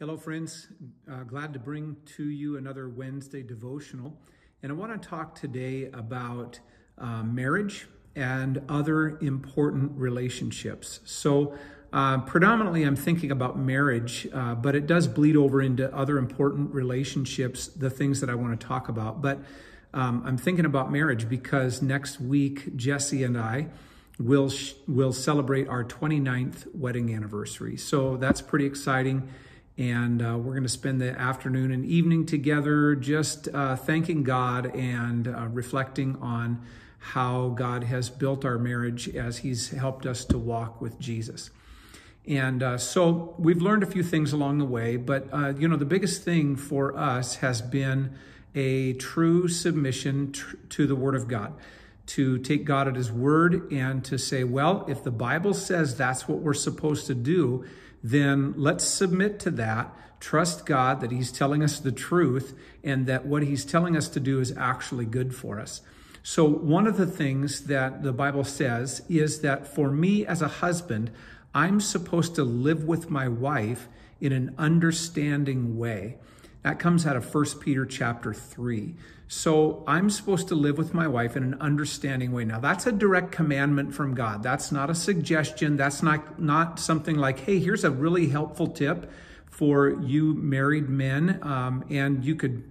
Hello, friends. Uh, glad to bring to you another Wednesday devotional. And I want to talk today about uh, marriage and other important relationships. So, uh, predominantly, I'm thinking about marriage, uh, but it does bleed over into other important relationships, the things that I want to talk about. But um, I'm thinking about marriage because next week, Jesse and I will, will celebrate our 29th wedding anniversary. So, that's pretty exciting. And uh, we're going to spend the afternoon and evening together just uh, thanking God and uh, reflecting on how God has built our marriage as He's helped us to walk with Jesus. And uh, so we've learned a few things along the way, but uh, you know, the biggest thing for us has been a true submission tr- to the Word of God to take God at his word and to say, well, if the Bible says that's what we're supposed to do, then let's submit to that, trust God that he's telling us the truth and that what he's telling us to do is actually good for us. So one of the things that the Bible says is that for me as a husband, I'm supposed to live with my wife in an understanding way. That comes out of 1 Peter chapter 3. So I'm supposed to live with my wife in an understanding way. Now, that's a direct commandment from God. That's not a suggestion. That's not, not something like, hey, here's a really helpful tip for you married men, um, and you could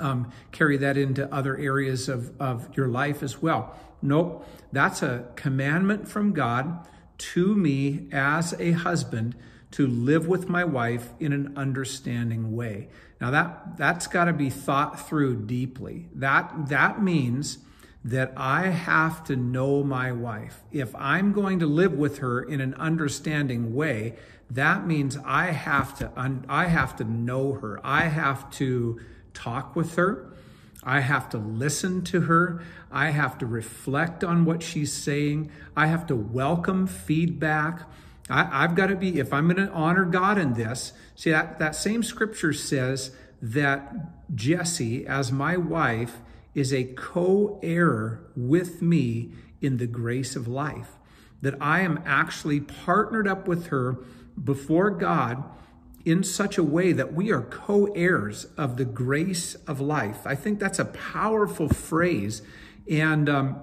um, carry that into other areas of, of your life as well. Nope, that's a commandment from God to me as a husband to live with my wife in an understanding way. Now that that's got to be thought through deeply. That that means that I have to know my wife. If I'm going to live with her in an understanding way, that means I have to un, I have to know her. I have to talk with her. I have to listen to her. I have to reflect on what she's saying. I have to welcome feedback. I, have got to be, if I'm going to honor God in this, see that, that same scripture says that Jesse, as my wife, is a co heir with me in the grace of life. That I am actually partnered up with her before God in such a way that we are co heirs of the grace of life. I think that's a powerful phrase. And, um,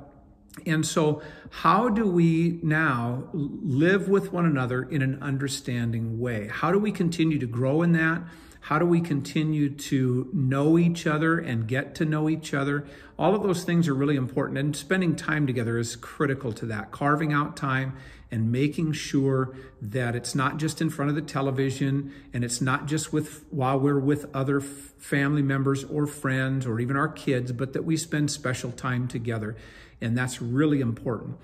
and so, how do we now live with one another in an understanding way? How do we continue to grow in that? How do we continue to know each other and get to know each other? All of those things are really important, and spending time together is critical to that. Carving out time and making sure that it's not just in front of the television and it's not just with while we're with other family members or friends or even our kids, but that we spend special time together. And that's really important.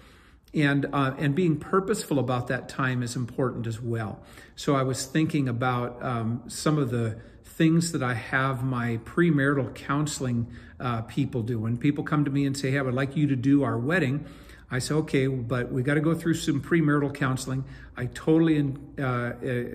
And, uh, and being purposeful about that time is important as well. So I was thinking about um, some of the things that I have my premarital counseling uh, people do. When people come to me and say, hey, I would like you to do our wedding, I said, okay, but we got to go through some premarital counseling. I totally uh, uh,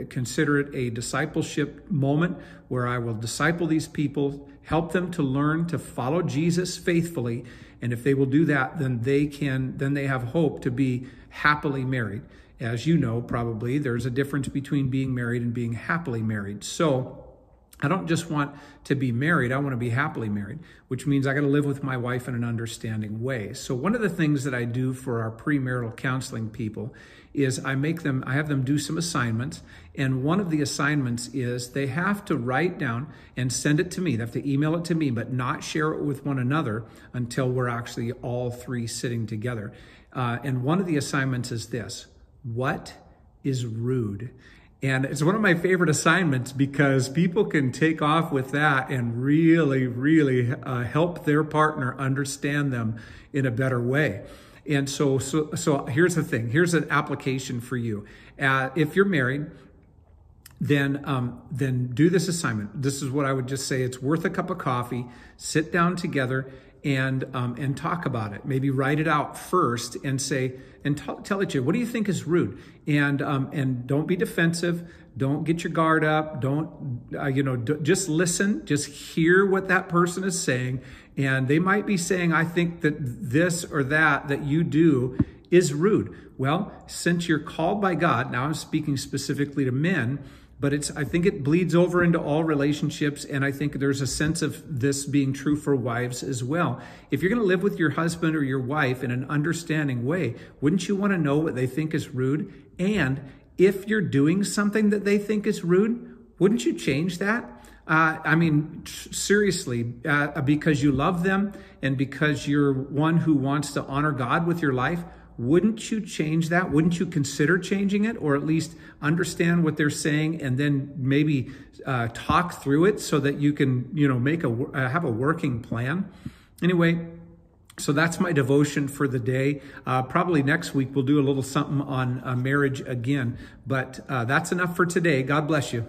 consider it a discipleship moment where I will disciple these people, help them to learn to follow Jesus faithfully, and if they will do that, then they can then they have hope to be happily married. As you know, probably there's a difference between being married and being happily married. So I don't just want to be married, I want to be happily married, which means I got to live with my wife in an understanding way. So, one of the things that I do for our premarital counseling people is I make them, I have them do some assignments. And one of the assignments is they have to write down and send it to me. They have to email it to me, but not share it with one another until we're actually all three sitting together. Uh, and one of the assignments is this What is rude? And it's one of my favorite assignments because people can take off with that and really, really uh, help their partner understand them in a better way. And so, so, so here's the thing. Here's an application for you. Uh, if you're married, then, um, then do this assignment. This is what I would just say. It's worth a cup of coffee. Sit down together and um, and talk about it. Maybe write it out first and say and t- tell it to you. What do you think is rude? And um, and don't be defensive. Don't get your guard up. Don't uh, you know? D- just listen. Just hear what that person is saying. And they might be saying, "I think that this or that that you do is rude." Well, since you're called by God, now I'm speaking specifically to men but it's I think it bleeds over into all relationships and I think there's a sense of this being true for wives as well. If you're going to live with your husband or your wife in an understanding way, wouldn't you want to know what they think is rude and if you're doing something that they think is rude, wouldn't you change that? Uh, I mean, seriously, uh, because you love them and because you're one who wants to honor God with your life, wouldn't you change that? Wouldn't you consider changing it or at least understand what they're saying and then maybe uh, talk through it so that you can, you know, make a, uh, have a working plan? Anyway, so that's my devotion for the day. Uh, probably next week we'll do a little something on uh, marriage again, but uh, that's enough for today. God bless you.